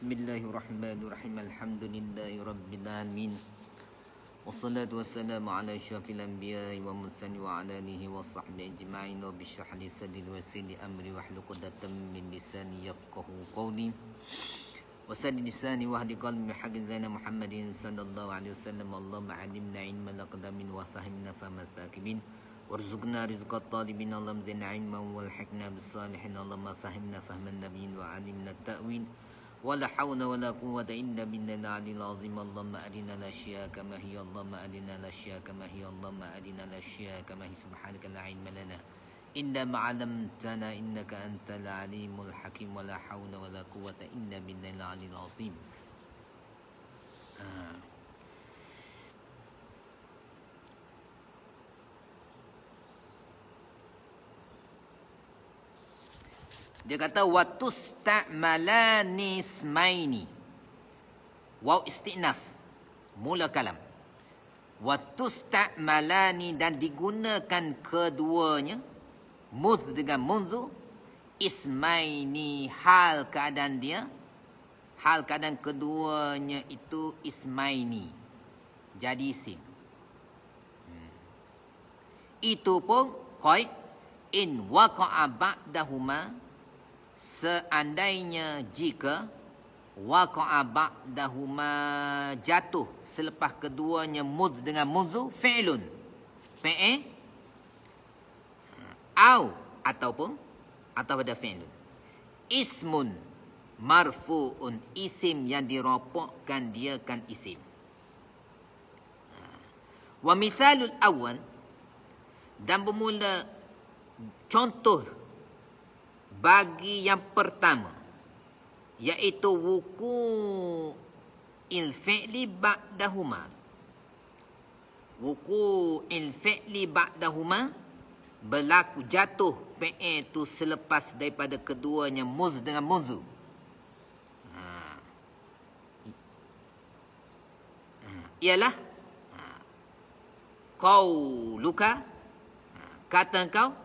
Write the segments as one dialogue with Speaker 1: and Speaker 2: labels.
Speaker 1: بسم الله الرحمن الرحيم الحمد لله رب العالمين والصلاة والسلام على شرف الأنبياء والمرسلين وعلى آله وصحبه أجمعين وبشرح لي صدري ويسر لي أمري واحلل عقدة من لساني يفقه قولي وسد لساني واهد قلبي بحق زين محمد صلى الله عليه وسلم اللهم علمنا علما الأقدمين وفهمنا فهم الثاكبين وارزقنا رزق الطالبين اللهم زدنا علما والحقنا بالصالحين اللهم فهمنا فهم النبيين وعلمنا التأويل ولا حول ولا قوة إلا بالله العلي العظيم اللهم أرنا الأشياء كما هي اللهم أرنا الأشياء كما هي اللهم أرنا الأشياء كما هي سبحانك لا علم لنا إلا ما علمتنا إنك أنت العليم الحكيم ولا حول ولا قوة إلا بالله العلي العظيم آه. Dia kata watus ta'malanis maini. Waw istinaf. Mula kalam. Watus ta'malani dan digunakan keduanya. mud dengan mundhu. Ismaini hal keadaan dia. Hal keadaan keduanya itu ismaini. Jadi sim. Hmm. Itu pun koi in waqa'a dahuma." seandainya jika waqa'a ba'dahuma jatuh selepas keduanya mud dengan mudzu fi'lun fi'e au ataupun atau pada fi'lun ismun marfu'un isim yang diropokkan dia kan isim wa misalul awal dan bermula contoh bagi yang pertama iaitu wuku il fi'li ba'dahuma wuku il fi'li ba'dahuma berlaku jatuh fi'i itu selepas daripada keduanya muz dengan munzu ha. ha. ialah kau ha. luka ha. kata kau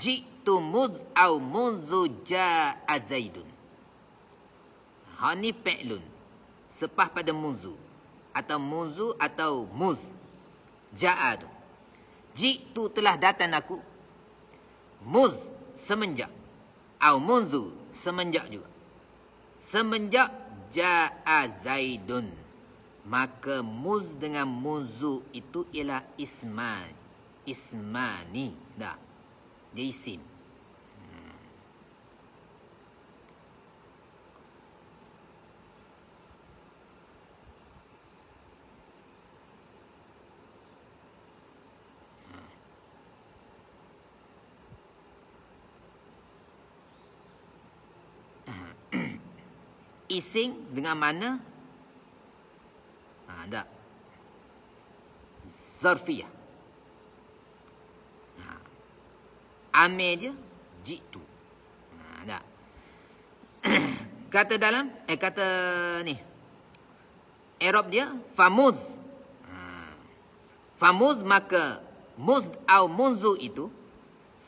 Speaker 1: jika tu mud au mundu ja azaidun. hani ni pe'lun. Sepah pada munzu. Atau munzu atau muz. Ja'a tu. Jitu telah datang aku. Muz semenjak. Au munzu semenjak juga. Semenjak ja'a zaidun. Maka muz dengan munzu itu ialah isman. Ismani. Dah. Dia isim. Ising dengan mana? Ha, tak. Zarfiyah. Ha. Amir dia, jitu. Ha, tak. kata dalam, eh kata ni. Erop dia, famuz. Ha. Famuz maka muz atau munzu itu.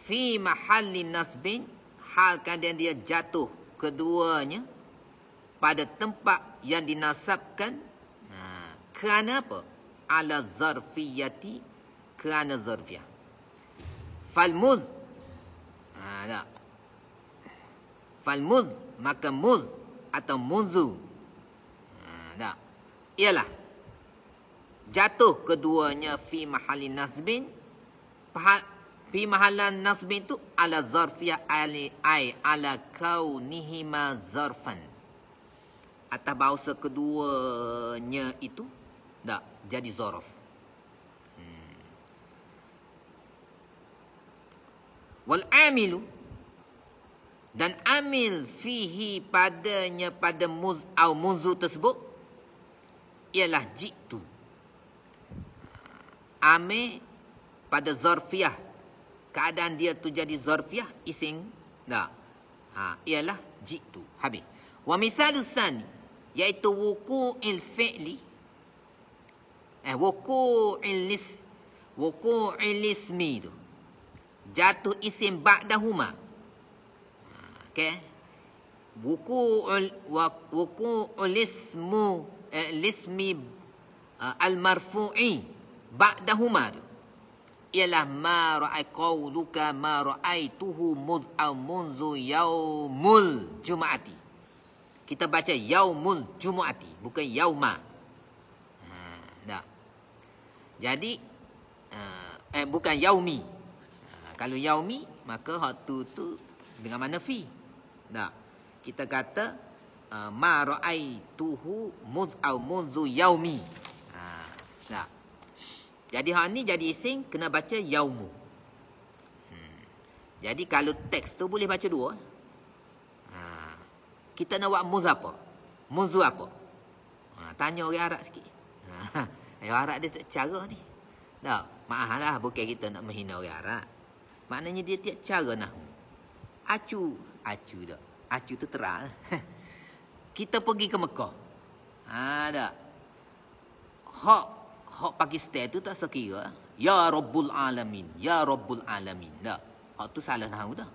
Speaker 1: Fi mahalin nasbin. hal dia, dia jatuh keduanya pada tempat yang dinasabkan ha, kerana apa? ala zarfiyati kerana zarfiyah falmuz ha, falmuz maka muz atau munzu ha, ialah jatuh keduanya fi mahali nasbin fi mahali nasbin tu ala zarfiyah ala kaunihima zarfan atas bahasa keduanya itu tak jadi zorof hmm. wal amilu dan amil fihi padanya pada muz au muzu tersebut ialah jitu ame pada zarfiah keadaan dia tu jadi zarfiah ising tak? ha ialah jitu habis wa misalus iaitu wuku il fi'li eh wuku il lis wuku il ismi tu jatuh isim ba'dahuma ah, okey wuku wuku ul ismu eh, ismi uh, al marfu'i ba'dahuma tu ialah ma ra'ai qawluka ma ra'aituhu mud'a munzu yaumul jumaati kita baca yaumul jumuati bukan yauma ha jadi uh, eh bukan yaumi ha, kalau yaumi maka hak tu tu dengan mana fi dah kita kata uh, ma tuhu mudh au mundhu yaumi ha jadi hak ni jadi ising kena baca yaumu hmm. jadi kalau teks tu boleh baca dua kita nak buat muz apa? Muz apa? Ha, tanya orang Arab sikit. Ha, orang Arab dia tak cara ni. Tak, maaf lah bukan kita nak menghina orang Arab. Maknanya dia tiap cara nak. Acu, acu tak. Acu tu terang. kita pergi ke Mekah. Ha, tak. Hak, hak Pakistan tu tak sekira. Ya Rabbul Alamin. Ya Rabbul Alamin. Tak. Hak tu salah nahu dah.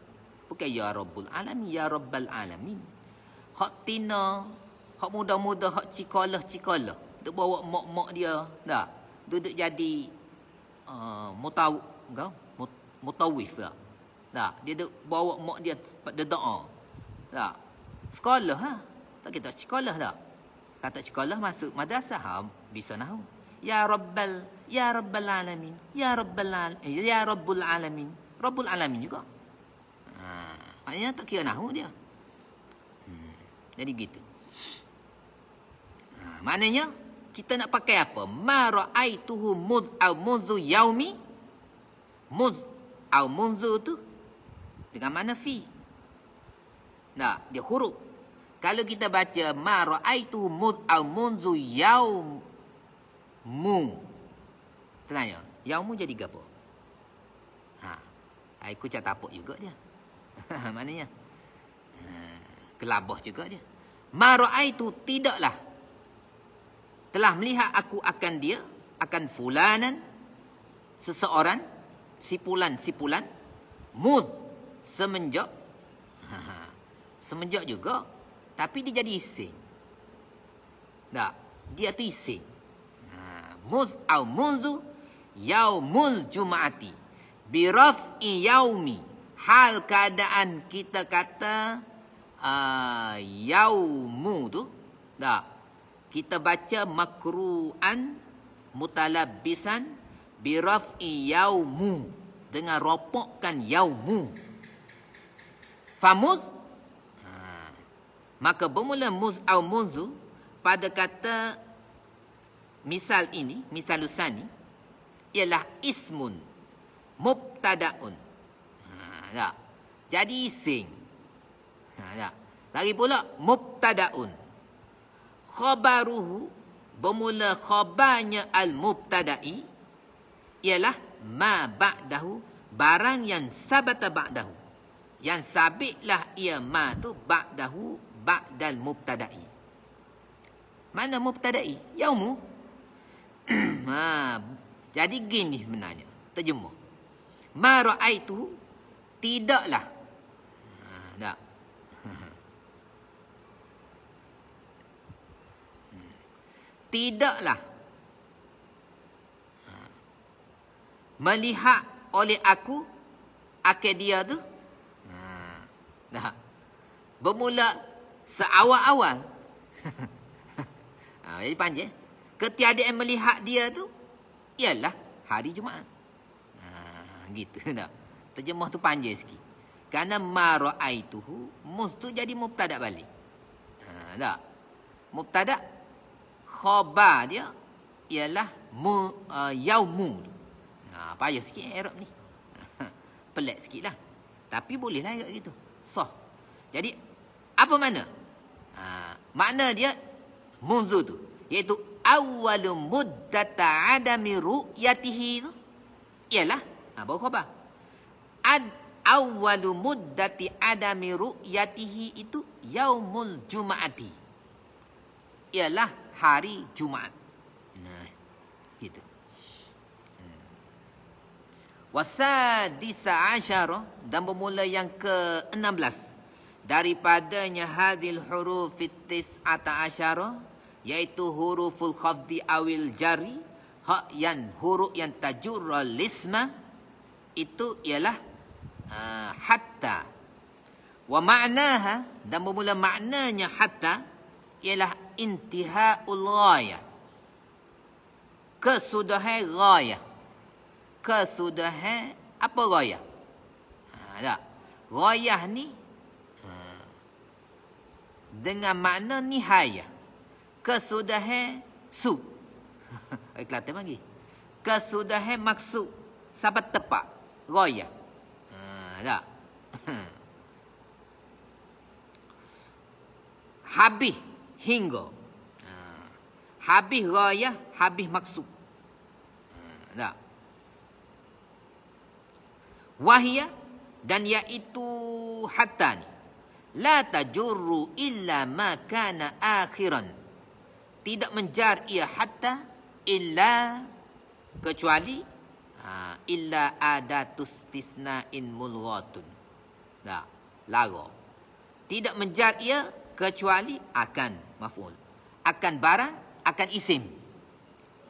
Speaker 1: Bukan Ya Rabbul Alamin. Ya Rabbal Alamin hak tina, hak muda-muda, hak cikalah-cikalah. Duk bawa mak-mak dia, dah. Duduk jadi uh, mutaw, kau? mutawif lah. Dah, dia duduk bawa mak dia tempat dia doa. Uh. Dah. Sekolah ha? Tak kita sekolah dah. Kata sekolah masuk madrasah ha? bisa nahu. Ya Rabbal, ya Rabbal alamin, ya Rabbal al eh, ya Rabbul alamin. Rabbul alamin juga. Ha, maknanya tak kira nahu dia. Jadi gitu. Ha, maknanya kita nak pakai apa? Ma ra'aituhu mud au mudzu yaumi. Mud au mudzu tu dengan mana fi? Nah, dia huruf. Kalau kita baca ma ra'aituhu mud au mudzu yaum Tanya, mu jadi apa? Ha. Aku ha, cakap tapuk juga dia. maknanya kelabah juga dia. Maraitu tidaklah telah melihat aku akan dia akan fulanan seseorang sipulan sipulan mud semenjak semenjak juga tapi dia jadi ising. Tak, dia tu isi. Ha, mud au munzu yau mul jumaati birafi yaumi hal keadaan kita kata Ah, yaumu tu dah kita baca makruan mutalabbisan bi raf'i yaumu dengan ropokkan yaumu famud ah. maka bermula muz au munzu pada kata misal ini misal lusani ialah ismun mubtadaun ha, jadi sing Ha, ya. Lagi pula mubtadaun. Khabaruhu bermula khabarnya al-mubtada'i ialah ma ba'dahu barang yang sabata ba'dahu. Yang sabitlah ia ma tu ba'dahu ba'dal mubtada'i. Mana mubtada'i? Yaumu. ha, jadi gini sebenarnya. Terjemah. Ma ra'aitu tidaklah tidaklah ha. melihat oleh aku akhir dia tu ha. dah bermula seawal-awal ha, jadi panjang ketiadaan melihat dia tu ialah hari Jumaat ha, gitu dah terjemah tu panjang sikit kerana mara'aituhu mustu jadi mubtada balik ha, dah mubtada khabar dia ialah mu uh, yaumu. Ha payah sikit eh, Arab ni. pelak sikitlah. Tapi boleh lah gitu. Sah. Jadi apa makna? Ha, makna dia munzu tu iaitu awwal muddat adami ru'yatihi tu ialah ha, baru khabar. Ad awwal muddati adami ru'yatihi itu yaumul jumaati. Ialah hari Jumaat. Nah, gitu. Hmm. Wasadisa asyara dan bermula yang ke enam belas daripadanya hadil huruf fitis ata asyara iaitu huruful khafdi awil jari hak yang huruf yang tajur lisma itu ialah uh, hatta wa ma'naha dan bermula maknanya hatta ialah intihaul ghayah. Kesudahan ghayah. Kesudahan apa ghayah? Ha, tak. Ghayah ni ha, dengan makna nihaya Kesudahan su. Ayat kelata lagi. Kesudahan maksud. Siapa tepat? Ghayah. Ha, tak. Habis hingga ha. habis gaya, habis maksud ah, ha. tak wahya dan yaitu hatta ni la tajurru illa ma kana akhiran tidak menjar ia hatta illa kecuali ha, illa ada tustisna in mulghatun tak lara tidak menjar ia kecuali akan maf'ul. Akan barang, akan isim.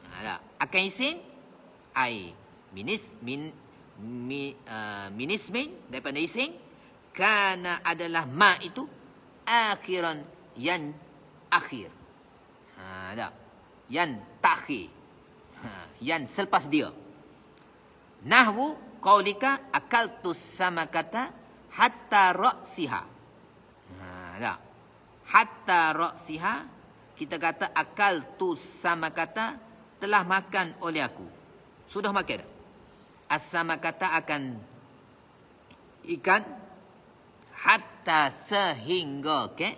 Speaker 1: Nah, ha, akan isim, ai minis min mi, uh, minismin daripada isim kana adalah ma itu akhiran yang akhir. Ha, tak. Yang takhi, Ha, yang selepas dia. Nahwu qaulika akaltu sama kata hatta ra'siha. Ha, tak hatta ra'siha kita kata akal tu sama kata telah makan oleh aku sudah makan tak asama kata akan ikan hatta sehingga ke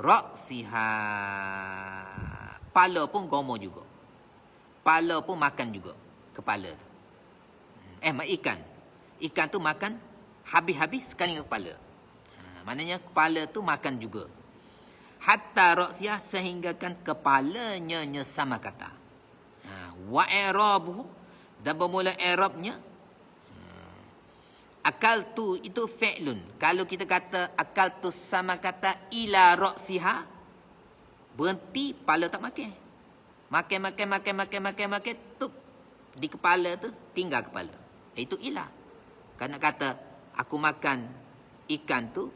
Speaker 1: ra'siha pala pun gomo juga pala pun makan juga kepala Eh, eh ikan ikan tu makan habis-habis sekali kepala ha, Maknanya kepala tu makan juga hatta ra'siyah sehinggakan kepalanya nya sama kata. Ha wa irabu dan bermula irabnya. Ha, akal tu itu fa'lun. Kalau kita kata akal tu sama kata ila ra'siha berhenti pala tak makan. Makan makan makan makan makan makan tu di kepala tu tinggal kepala. Itu ila. Kan kata aku makan ikan tu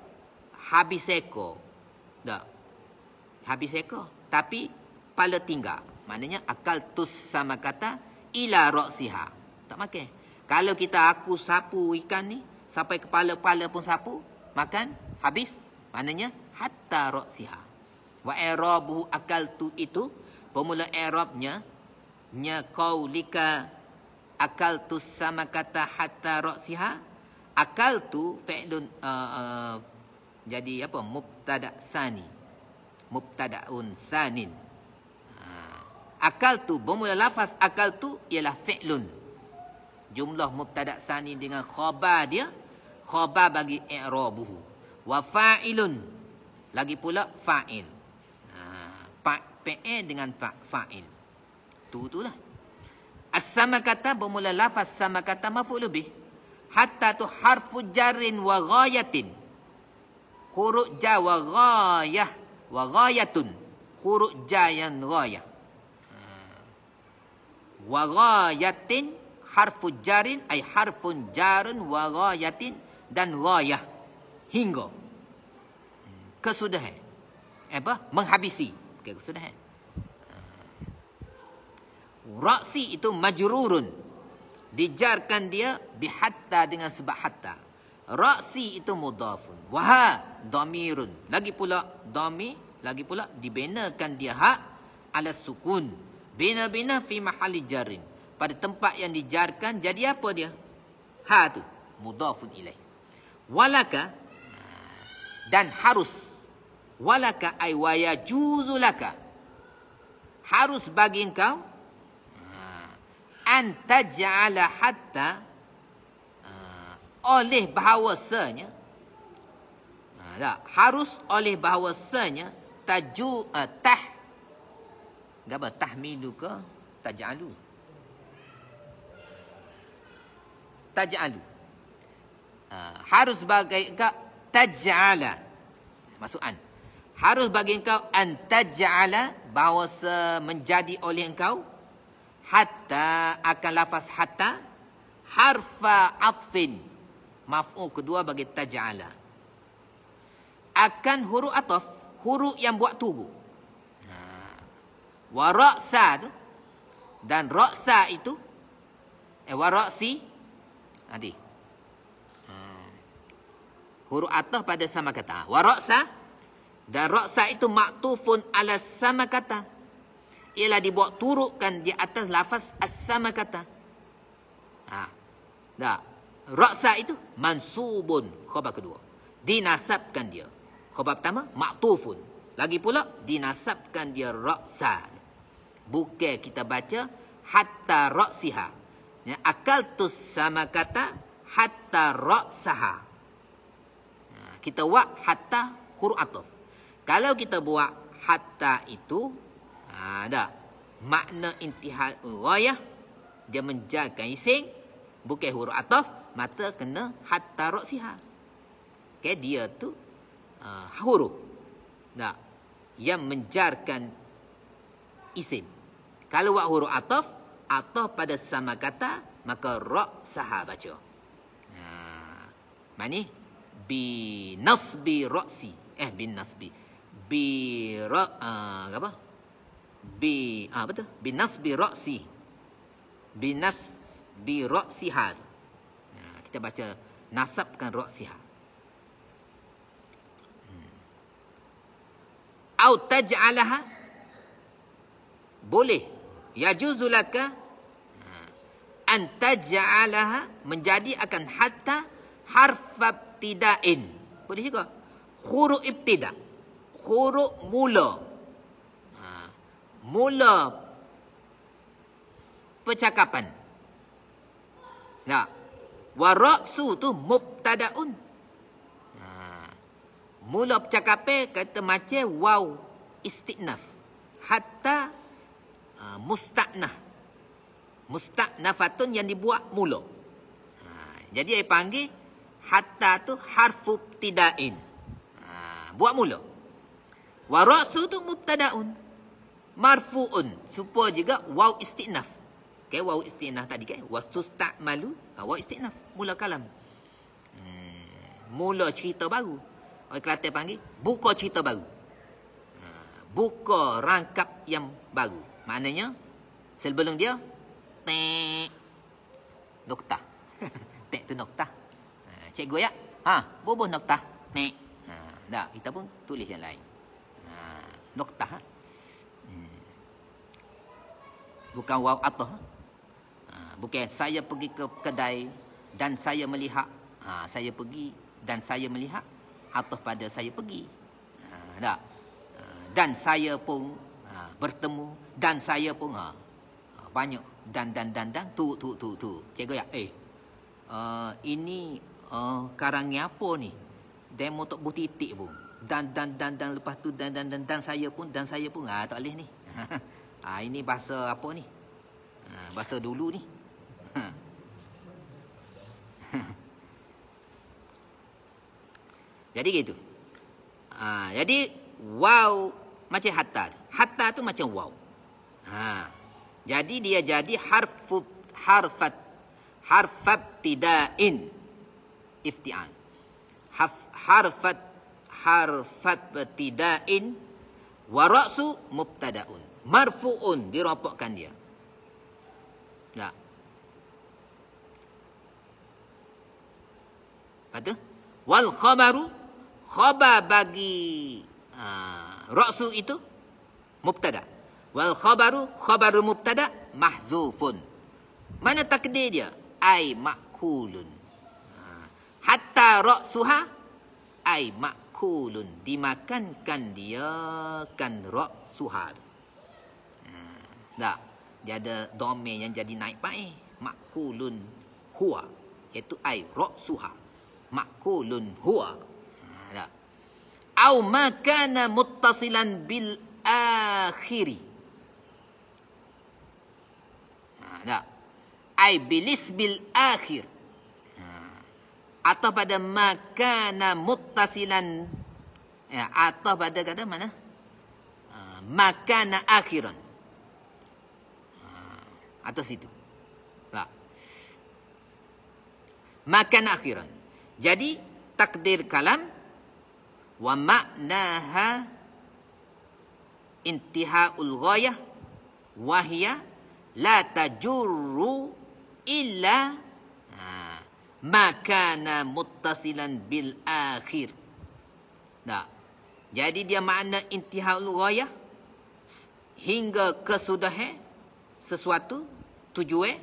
Speaker 1: habis ekor. Dah habis ekor tapi pala tinggal maknanya akal tus sama kata ila roksiha tak makan kalau kita aku sapu ikan ni sampai kepala-pala pun sapu makan habis maknanya hatta roksiha wa erobu akal tu itu pemula erobnya nya kau akal tu sama kata hatta roksiha akal tu fa'lun uh, eh, uh, eh, jadi apa mubtada sani mubtadaun sanin. Ha. Akal tu, bermula lafaz akal tu ialah fi'lun. Jumlah mubtada sanin dengan khabar dia, khabar bagi i'rabuhu. Wa fa'ilun. Lagi pula fa'il. Ha, pa'e dengan pa fa'il. Tu tu lah. sama kata bermula lafaz sama kata maf'ul bih. Hatta tu harfu jarin wa ghayatin. Huruf ja wa ghayatun huruf jayan yang ghayah hmm. wa ghayatin harfu jarin ay harfun jarun wa ghayatin dan ghayah hingga hmm. kesudahan apa menghabisi okay, kesudahan hmm. Raksi itu majrurun dijarkan dia bihatta dengan sebab hatta Raksi itu mudafun. Waha damirun. Lagi pula dami. Lagi pula dibinakan dia hak ala sukun. Bina-bina fi mahali jarin. Pada tempat yang dijarkan jadi apa dia? Ha tu. Mudafun ilai. Walaka. Dan harus. Walaka ay waya juzulaka. Harus bagi engkau. Ha, antajala hatta. Hatta oleh bahawasanya ada ha, harus oleh bahawasanya taju uh, tah gapa tahmilu ke taj'alu taj'alu uh, harus bagi engkau taj'ala masukan harus bagi engkau an taj'ala bahawa menjadi oleh engkau hatta akan lafaz hatta harfa atfin maf'ul kedua bagi taj'ala akan huruf ataf huruf yang buat tugu nah ha. wa ra'sa dan ra'sa itu eh wa ra'si adi ha. huruf ataf pada sama kata wa ra'sa dan ra'sa itu maktufun ala sama kata ialah dibuat turukkan di atas lafaz as-sama kata. Ha. Dah raksa itu mansubun khabar kedua dinasabkan dia khabar pertama maktufun lagi pula dinasabkan dia raksa bukan kita baca hatta raksiha ya akal tu sama kata hatta raksaha ya, kita wa hatta huruf atof kalau kita buat hatta itu ha, ada makna intihal ghayah dia menjaga ising bukan huruf ataf mata kena hatta roksiha. Okay, dia tu uh, huru. Nah, yang menjarkan isim. Kalau wak huruf ataf, ataf pada sama kata, maka rok saha baca. Uh, mani? Bi nasbi roksi. Eh, bin nasbi. Bi rok, uh, ah, apa? Bi, ah, betul. Bi nasbi roksi. Bi nasbi roksiha kita baca nasabkan ruksiha. Hmm. Au taj'alaha boleh Ya juzulaka hmm. an taj'alaha menjadi akan hatta harf ibtida'in. Boleh juga. Huruf ibtida'. Huruf mula. Ha. Mula percakapan. Nah. Wa ra'su tu mubtada'un. Ha. Mula bercakap kata macam waw istinaf. Hatta uh, ha, mustaknah. Mustaknafatun yang dibuat mula. Ha. Jadi saya panggil hatta tu harfu tida'in. Ha. Buat mula. Wa ra'su tu mubtada'un. Marfu'un. Supaya juga waw istinaf. Okay, wawu istinah tadi kan. Wasus tak malu. Ah, wawu istinah. Mula kalam. Hmm, mula cerita baru. Orang Kelantan panggil. Buka cerita baru. Ah, buka rangkap yang baru. Maknanya. Sebelum dia. Tek. Nokta. Tek tu nokta. Ah, cikgu ya. Ha. Bubuh nokta. Tek. Ha. Dah. Kita pun tulis yang lain. Ha. Nokta. Hmm. Ha. Bukan waw atoh bukan saya pergi ke kedai dan saya melihat ha, saya pergi dan saya melihat atau pada saya pergi ha, tak ha, dan saya pun ha, bertemu dan saya pun ha, ha, banyak dan dan dan dan tu tu tu tu cikgu ya eh uh, ini uh, karangnya apa ni demo tok butitik pun dan dan dan dan lepas tu dan dan dan dan saya pun dan saya pun ha, tak boleh ni ha, ini bahasa apa ni ha, bahasa dulu ni Hmm. jadi gitu. Ha, jadi wow macam hatta. Hatta tu macam wow. Ha. Jadi dia jadi harfu harfat harfat tidain iftian. Haf, harfat harfat tidain waraksu mubtadaun marfuun diropokkan dia. Tak. Nah. kata wal khabaru khaba bagi uh, ah, raksu itu mubtada wal khabaru khabaru mubtada mahzufun mana takdir dia ai makulun uh, hatta raksuha ai makulun dimakankan dia kan raksuha uh, ah, dah dia ada domain yang jadi naik pai makulun huwa iaitu ai raksuha makulun huwa. Ha, Au makana muttasilan bil akhiri. Ada. Ha, Ai bilis bil akhir. Ha. Atau pada makana muttasilan. Ya, atau pada kata mana? Makana akhiran. Atau situ. Tak. Makan akhiran. Jadi takdir kalam wa maknaha intihaul ghayah wa hiya la tajurru illa ha, ma kana muttasilan bil akhir. Nah. Jadi dia makna intihaul ghayah hingga kesudahnya sesuatu tujuan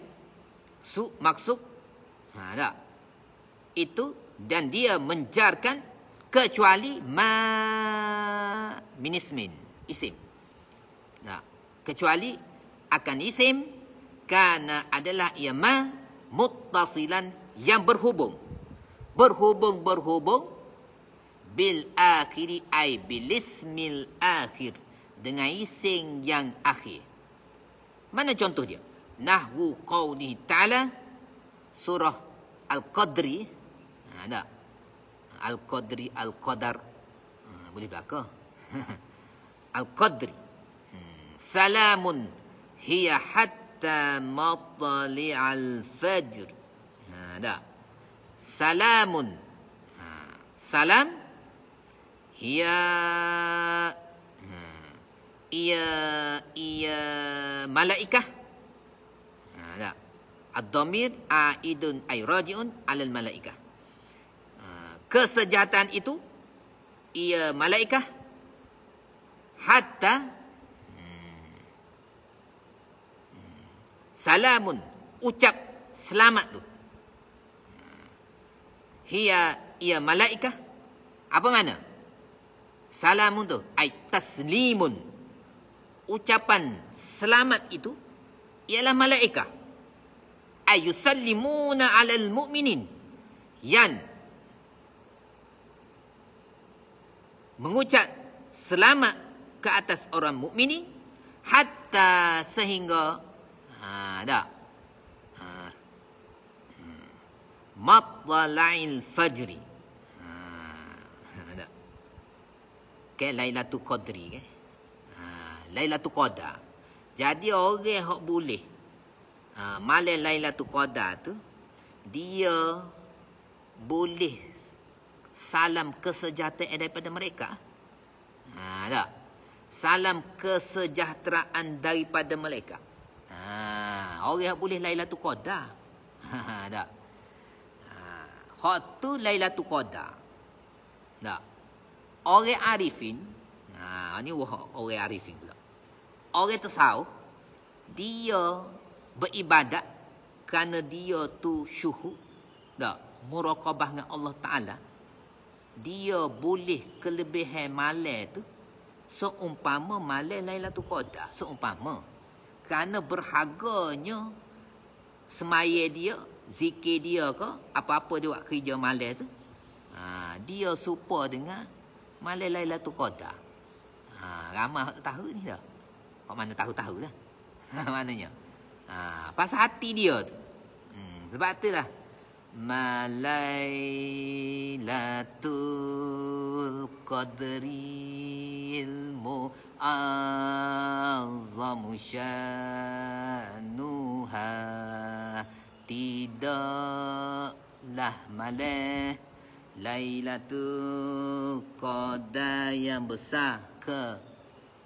Speaker 1: su maksud ha itu dan dia menjarkan kecuali ma min ismin isim. Nah, kecuali akan isim kana adalah ia ma muttasilan yang berhubung. Berhubung berhubung bil akhiri ai bil ismil akhir dengan isim yang akhir. Mana contoh dia? Nahwu qawli ta'ala surah Al-Qadri ada Al-Qadri, Al-Qadar hmm, Boleh berlaku Al-Qadri hmm. Salamun Hiya hatta matali'al fajr ha, Ada Salamun ha, Salam Hiya ha, Iya Iya Malaikah ha, Ada Ad-Domir A'idun A'iraji'un Alal Malaikah kesejahteraan itu ia malaikah. hatta salamun ucap selamat tu hiya ia malaikah, apa mana salamun tu ai taslimun ucapan selamat itu ialah malaikah. ayusallimuna alal mu'minin yan mengucap selamat ke atas orang mukmin ini hatta sehingga ha dak ha. matla'il fajri ha, ha dak ke lailatul qadri ke ha lailatul qada jadi orang hok boleh ha malam lailatul qada tu dia boleh salam kesejahteraan daripada mereka. Ha, tak? Salam kesejahteraan daripada mereka. Ha, orang yang boleh Lailatul Qadar. Ha, tak? Ha, tu Lailatul Qadar. Tak? Orang Arifin. Ha, ni orang Arifin pula. Orang tersawuh. Dia beribadat. Kerana dia tu syuhu. Tak? Murakabah dengan Allah Ta'ala dia boleh kelebihan malai tu seumpama malai Lailatul kota, seumpama kerana berharganya semaya dia zikir dia ke apa-apa dia buat kerja malai tu ha, dia serupa dengan malai Lailatul kota, ha, ramai tahu ni dah kau mana tahu-tahu dah maknanya ha, pasal hati dia tu hmm, sebab tu lah ما ليلة القدر المعظم شانها تدا لهم ليلة القدر يمسك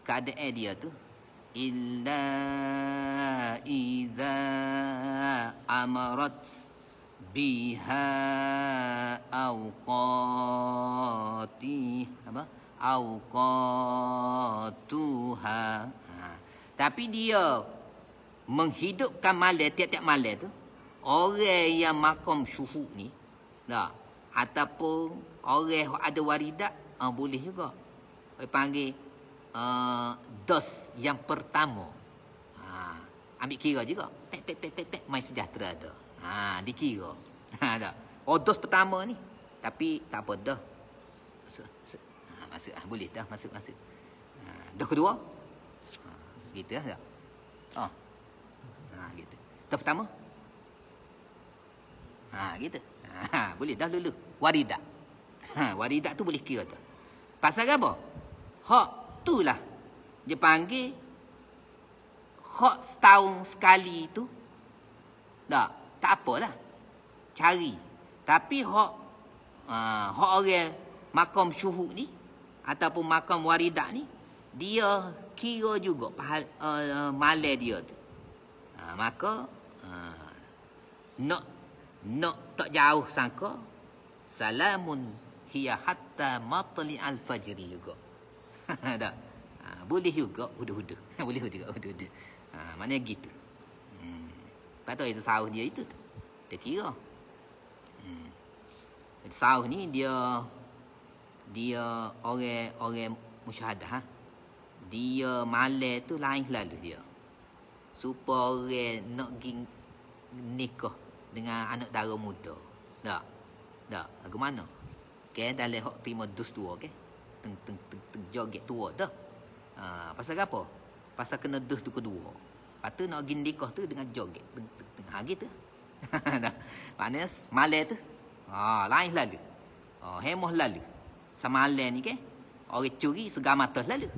Speaker 1: قد أديت إلا إذا أمرت فيها أوقاتي أوقاتها. Ha. Tapi dia menghidupkan malam tiap-tiap malam tu orang yang makam syuhud ni dah ataupun orang ada waridat uh, boleh juga dia panggil uh, dos yang pertama ha, ambil kira juga tek tek tek tek tek mai sejahtera tu ha dikira Ha dah. Odos oh, pertama ni. Tapi tak apa dah. Masuk. Masuk. Ha, masuk. Ha, boleh dah masuk masuk. Ha, dah kedua. Ha, gitu lah. Dah. Ha. ha gitu. Dah pertama. Ha gitu. Ha, boleh dah lulu Waridah. Ha, waridah tu boleh kira tu Pasal apa? Hak tu lah. Dia panggil hak setahun sekali tu. Dah. Tak apalah cari tapi hak uh, hak orang makam syuhud ni ataupun makam waridah ni dia kira juga pahal uh, malai dia tu uh, maka uh, nak nak tak jauh sangka salamun hiya hatta matli al fajri juga dah uh, boleh juga hudu-hudu boleh juga hudu-hudu uh, maknanya gitu hmm. patut itu sahur dia itu dia kira Sauh ni dia dia orang-orang musyahadah ha? Dia malai tu lain lalu dia. supaya orang nak ging nikah dengan anak dara muda. Tak. Tak. Aku mana? Okey, dah leh hok timo dus tua okey. Teng teng teng teng joget tua dah. Ha, pasal apa? Pasal kena dus tu kedua. Patu nak ging nikah tu dengan joget teng teng teng ha gitu. Dah. Panas malai tu. Ha, lain lalu. Ha, hemoh lalu. Sama alen ni ke? Orang curi segar mata lalu.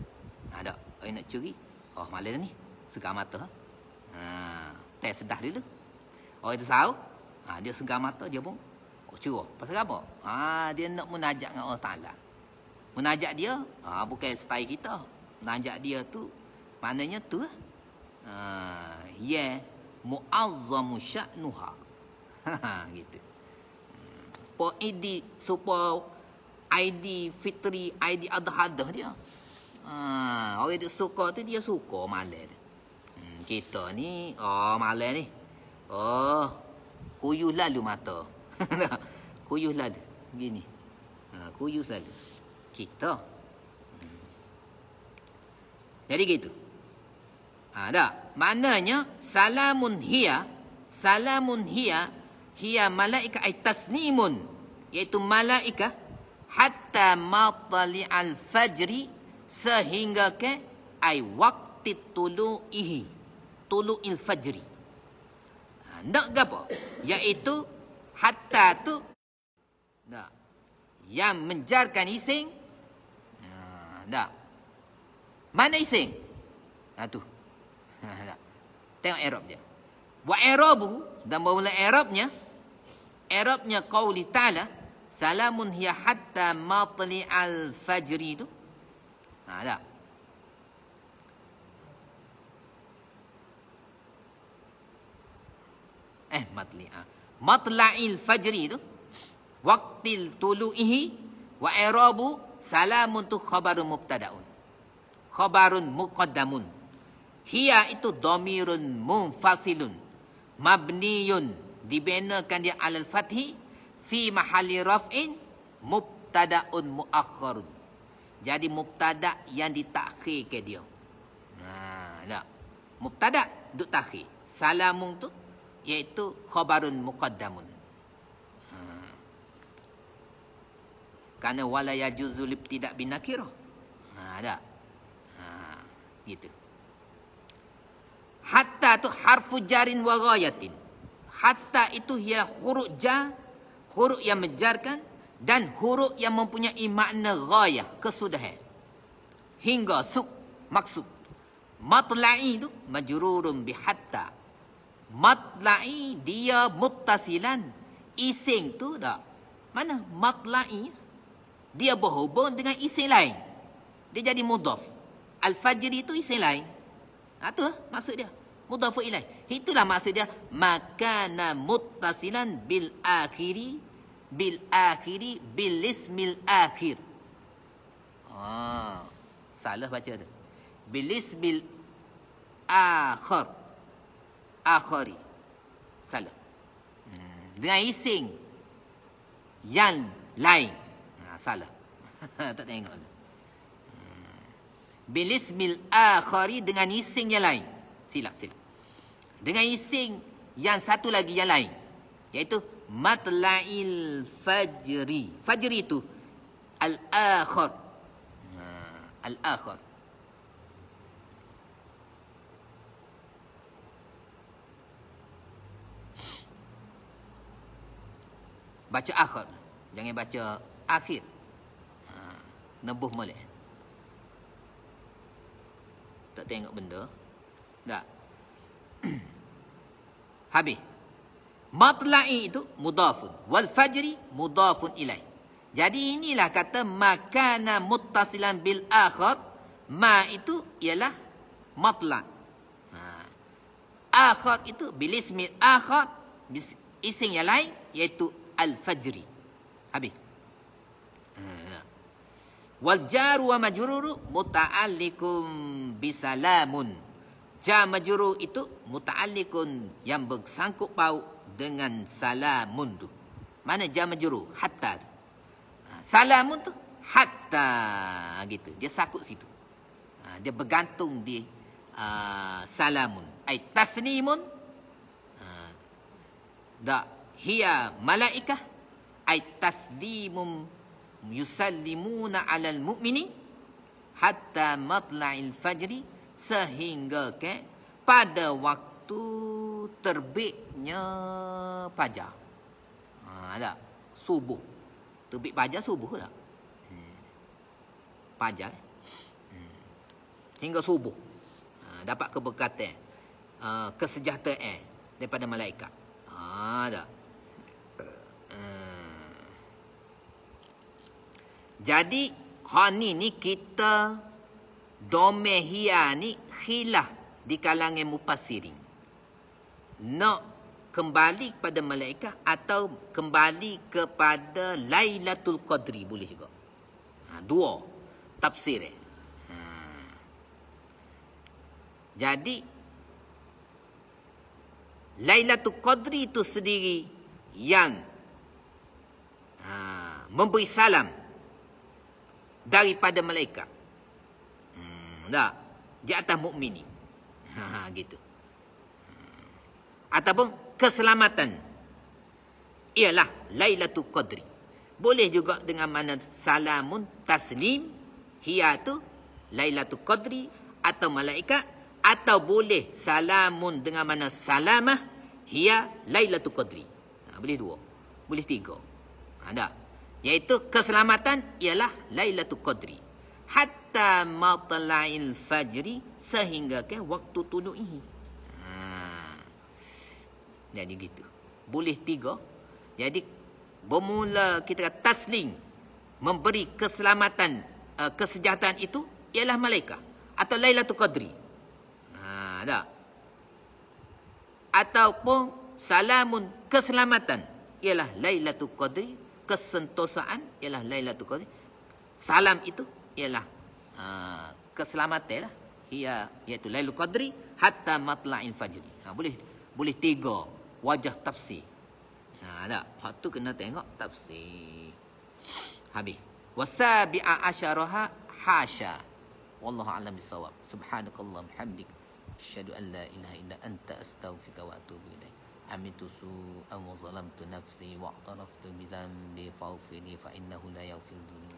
Speaker 1: Ha, tak. Orang nak curi. Oh, malam ni. Segar mata. Ha. ha sedah dulu. Orang tu sahur. Ha, dia segar mata dia pun. Oh, Pasal apa? Ha, dia nak menajak dengan Allah Ta'ala. Menajak dia. Ha, bukan style kita. Menajak dia tu. Maknanya tu. Eh? Ha, ya. Mu'azzamu sya'nuha. Ha, ha, gitu apa ID super ID Fitri ID Adha dia. Ha, orang dia suka tu dia suka malas. Hmm, kita ni oh malas ni. Oh kuyuh lalu mata. kuyuh lalu gini. Ha, kuyuh lalu. Kita. Hmm. Jadi gitu. Ha, dah. Maknanya salamun hiya salamun hiya hiya malaika ay tasnimun iaitu malaika hatta matali al fajri sehingga ke ai waktu tuluihi tulu il fajri ha, ndak gapo iaitu hatta tu ndak yang menjarkan ising ndak ha, mana ising ha tu tengok erop dia buat erobu dan bermula erobnya Arabnya qawli ta'ala Salamun hiya hatta matli al fajri tu Ha tak Eh matli'a ha. Matla'il fajri tu Waktil tulu'ihi Wa irabu salamun tu khabarun mubtada'un Khabarun muqaddamun Hiya itu domirun munfasilun Mabniyun dibenarkan dia alal fathi fi mahali raf'in mubtadaun muakhkharun jadi mubtada yang ke dia ha nah mubtada duk takhir salamun tu iaitu khabarun muqaddamun ha kana wala yajuzu tidak binakirah ha ada ha gitu hatta tu harfu jarin wa ghayatin hatta itu ia huruf ja huruf yang menjarkan dan huruf yang mempunyai makna gaya kesudahan hingga suk maksud matla'i itu majrurun bi hatta matla'i dia mutasilan ising tu dah mana matla'i dia berhubung dengan isim lain dia jadi mudhaf al-fajri itu isim lain ha tu lah maksud dia mudhaf ilaih Itulah maksud dia makana muttasilan bil akhiri bil akhiri bil ismil akhir. Ah, salah baca tu. Bil ismil akhir. Akhiri. Salah. Hmm, dengan ising yang lain. Ah, salah. tak tengok tu. Hmm. Bil ismil akhiri dengan ising yang lain. Silap, silap dengan ising yang satu lagi yang lain iaitu matla'il fajri fajri itu al-akhir ha, al-akhir baca akhir jangan baca akhir ha nebuh boleh tak tengok benda tak. Habis. Matla'i itu mudafun. Wal fajri mudafun ilaih. Jadi inilah kata makana muttasilan bil akhar. Ma itu ialah matla'. Ha. Akhar itu bilismi akhar. ising yang lain iaitu al-fajri. Habis. Ha. Wal jaru wa majruru muta'allikum bisalamun. Jar majrur itu muta'alliqun yang bersangkut pau dengan salamun tu. Mana jar majrur? Hatta. Tu. Ha, salamun tu hatta ha, gitu. Dia sakut situ. Ha, dia bergantung di uh, salamun. Ai tasnimun. Uh, hiya malaika ai taslimum yusallimuna alal mu'mini hatta matla'il fajri sehingga ke pada waktu terbitnya fajar. Ha ada subuh. Terbit fajar subuh tak? Hmm. Fajar. Hmm. Hingga subuh. Ha, dapat keberkatan. Uh, kesejahteraan daripada malaikat. Ha ada. Hmm. Jadi hari ni kita Dome hia ni khilah di kalangan mupasirin. Nak kembali kepada malaikat atau kembali kepada Lailatul Qadri boleh juga. Ha, dua tafsir. Eh. Ha. Jadi Lailatul Qadri itu sendiri yang ha, memberi salam daripada malaikat tak? Di atas mukmin ni. Ha, gitu. Ataupun keselamatan. Ialah Lailatul Qadri. Boleh juga dengan mana salamun taslim hiya tu Lailatul Qadri atau malaikat atau boleh salamun dengan mana salamah hiya Lailatul Qadri. Ha, boleh dua. Boleh tiga. Ada. Ha, Iaitu keselamatan ialah Lailatul Qadri. hat hatta matla'il fajri sehingga ke waktu tunduk ini. Ha. Jadi gitu. Boleh tiga. Jadi bermula kita taslim memberi keselamatan eh, kesejahteraan itu ialah malaikat atau Lailatul Qadri. Ha, ada. Ataupun salamun keselamatan ialah Lailatul Qadri, kesentosaan ialah Lailatul Qadri. Salam itu ialah Ah, keselamatan lah. Ia, iaitu Lailu Qadri hatta matla'in fajri. Ha, boleh boleh tiga wajah tafsir. Ha, tak? Waktu kena tengok tafsir. Habis. Wasabi'a asyaraha hasha. Wallahu a'lam bisawab. Subhanakallah hamdik. Asyhadu an la ilaha illa anta astaghfiruka wa atubu ilaik. Amitu su aw zalamtu nafsi wa taraftu bi dhanbi fa'fini fa innahu la yaghfiru